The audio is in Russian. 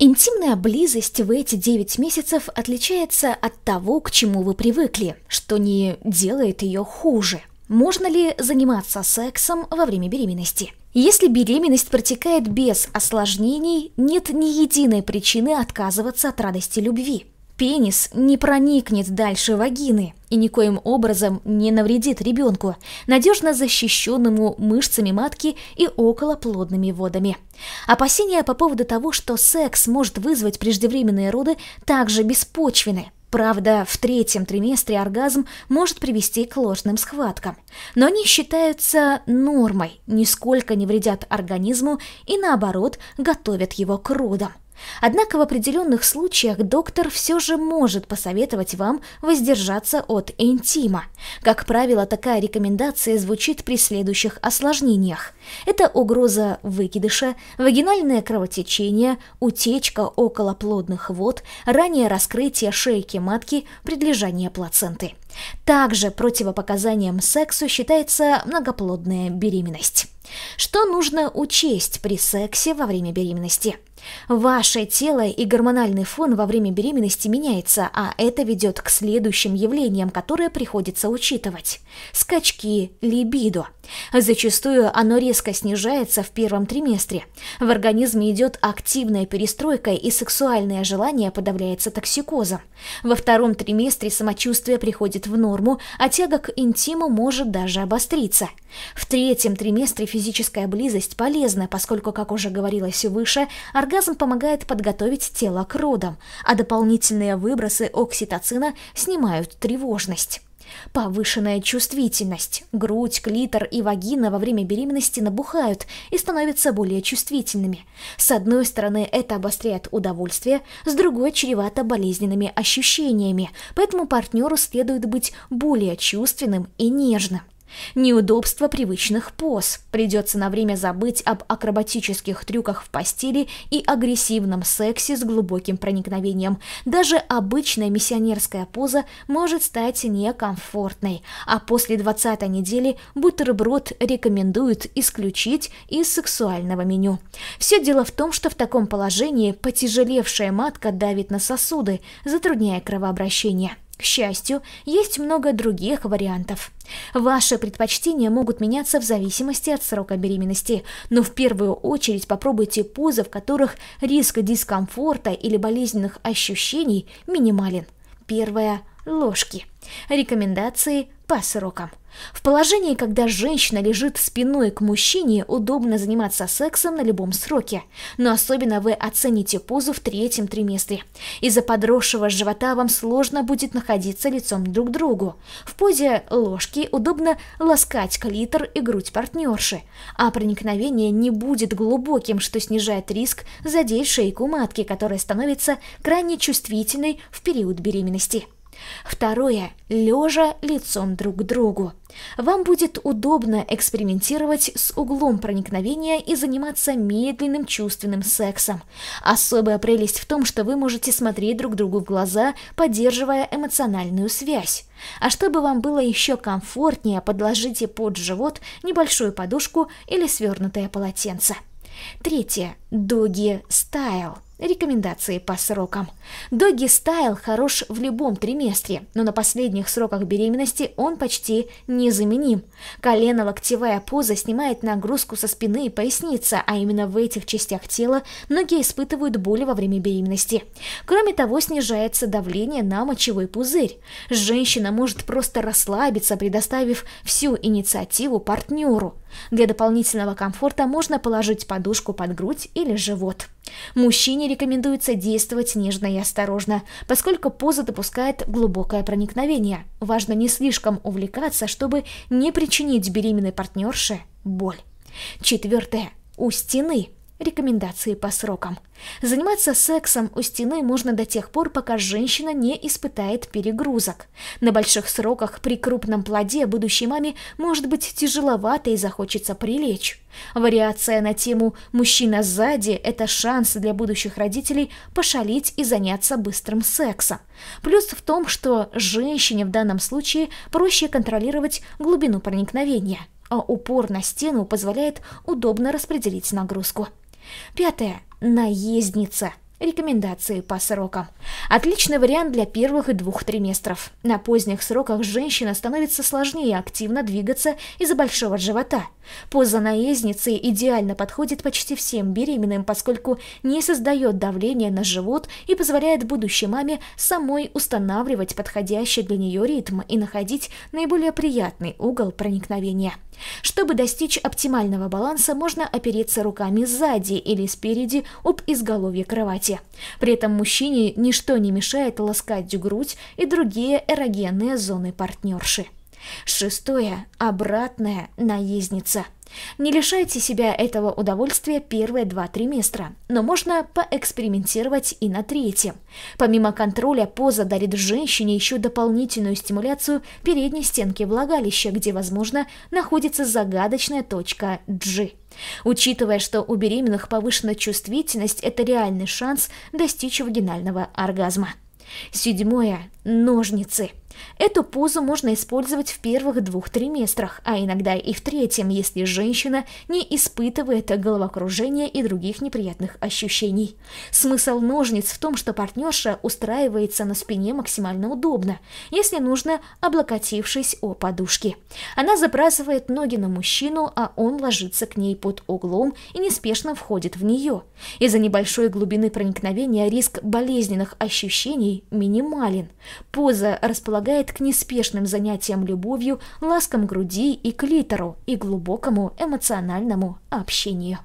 Интимная близость в эти 9 месяцев отличается от того, к чему вы привыкли, что не делает ее хуже. Можно ли заниматься сексом во время беременности? Если беременность протекает без осложнений, нет ни единой причины отказываться от радости любви. Пенис не проникнет дальше вагины и никоим образом не навредит ребенку, надежно защищенному мышцами матки и околоплодными водами. Опасения по поводу того, что секс может вызвать преждевременные роды, также беспочвены. Правда, в третьем триместре оргазм может привести к ложным схваткам, но они считаются нормой, нисколько не вредят организму и наоборот готовят его к родам. Однако в определенных случаях доктор все же может посоветовать вам воздержаться от интима. Как правило, такая рекомендация звучит при следующих осложнениях. Это угроза выкидыша, вагинальное кровотечение, утечка околоплодных вод, раннее раскрытие шейки матки, предлежание плаценты. Также противопоказанием сексу считается многоплодная беременность. Что нужно учесть при сексе во время беременности? Ваше тело и гормональный фон во время беременности меняется, а это ведет к следующим явлениям, которые приходится учитывать. Скачки либидо. Зачастую оно резко снижается в первом триместре. В организме идет активная перестройка и сексуальное желание подавляется токсикозом. Во втором триместре самочувствие приходит в норму, а тяга к интиму может даже обостриться. В третьем триместре физическая близость полезна, поскольку, как уже говорилось выше, организм Оргазм помогает подготовить тело к родам, а дополнительные выбросы окситоцина снимают тревожность. Повышенная чувствительность. Грудь, клитор и вагина во время беременности набухают и становятся более чувствительными. С одной стороны, это обостряет удовольствие, с другой – чревато болезненными ощущениями, поэтому партнеру следует быть более чувственным и нежным. Неудобство привычных поз. Придется на время забыть об акробатических трюках в постели и агрессивном сексе с глубоким проникновением. Даже обычная миссионерская поза может стать некомфортной. А после 20 недели бутерброд рекомендуют исключить из сексуального меню. Все дело в том, что в таком положении потяжелевшая матка давит на сосуды, затрудняя кровообращение. К счастью, есть много других вариантов. Ваши предпочтения могут меняться в зависимости от срока беременности, но в первую очередь попробуйте позы, в которых риск дискомфорта или болезненных ощущений минимален. Первое – ложки. Рекомендации по срокам. В положении, когда женщина лежит спиной к мужчине, удобно заниматься сексом на любом сроке. Но особенно вы оцените позу в третьем триместре. Из-за подросшего живота вам сложно будет находиться лицом друг к другу. В позе ложки удобно ласкать клитор и грудь партнерши, а проникновение не будет глубоким, что снижает риск задеть шейку матки, которая становится крайне чувствительной в период беременности. Второе – лежа лицом друг к другу. Вам будет удобно экспериментировать с углом проникновения и заниматься медленным чувственным сексом. Особая прелесть в том, что вы можете смотреть друг другу в глаза, поддерживая эмоциональную связь. А чтобы вам было еще комфортнее, подложите под живот небольшую подушку или свернутое полотенце. Третье. Доги стайл. Рекомендации по срокам. Доги Стайл хорош в любом триместре, но на последних сроках беременности он почти незаменим. Колено-локтевая поза снимает нагрузку со спины и поясницы, а именно в этих частях тела многие испытывают боли во время беременности. Кроме того, снижается давление на мочевой пузырь. Женщина может просто расслабиться, предоставив всю инициативу партнеру. Для дополнительного комфорта можно положить подушку под грудь или живот. Мужчине рекомендуется действовать нежно и осторожно, поскольку поза допускает глубокое проникновение. Важно не слишком увлекаться, чтобы не причинить беременной партнерше боль. Четвертое. У стены. Рекомендации по срокам. Заниматься сексом у стены можно до тех пор, пока женщина не испытает перегрузок. На больших сроках при крупном плоде будущей маме может быть тяжеловато и захочется прилечь. Вариация на тему «мужчина сзади» – это шанс для будущих родителей пошалить и заняться быстрым сексом. Плюс в том, что женщине в данном случае проще контролировать глубину проникновения, а упор на стену позволяет удобно распределить нагрузку. Пятое. Наездница. Рекомендации по срокам. Отличный вариант для первых и двух триместров. На поздних сроках женщина становится сложнее активно двигаться из-за большого живота. Поза наездницы идеально подходит почти всем беременным, поскольку не создает давления на живот и позволяет будущей маме самой устанавливать подходящий для нее ритм и находить наиболее приятный угол проникновения. Чтобы достичь оптимального баланса, можно опереться руками сзади или спереди об изголовье кровати животе. При этом мужчине ничто не мешает ласкать грудь и другие эрогенные зоны партнерши. Шестое – обратная наездница – не лишайте себя этого удовольствия первые два триместра, но можно поэкспериментировать и на третьем. Помимо контроля, поза дарит женщине еще дополнительную стимуляцию передней стенки влагалища, где, возможно, находится загадочная точка G. Учитывая, что у беременных повышена чувствительность, это реальный шанс достичь вагинального оргазма. Седьмое. Ножницы. Эту позу можно использовать в первых двух триместрах, а иногда и в третьем, если женщина не испытывает головокружения и других неприятных ощущений. Смысл ножниц в том, что партнерша устраивается на спине максимально удобно, если нужно, облокотившись о подушке. Она забрасывает ноги на мужчину, а он ложится к ней под углом и неспешно входит в нее. Из-за небольшой глубины проникновения риск болезненных ощущений минимален. Поза располагается располагает к неспешным занятиям любовью, ласкам груди и клитору и глубокому эмоциональному общению.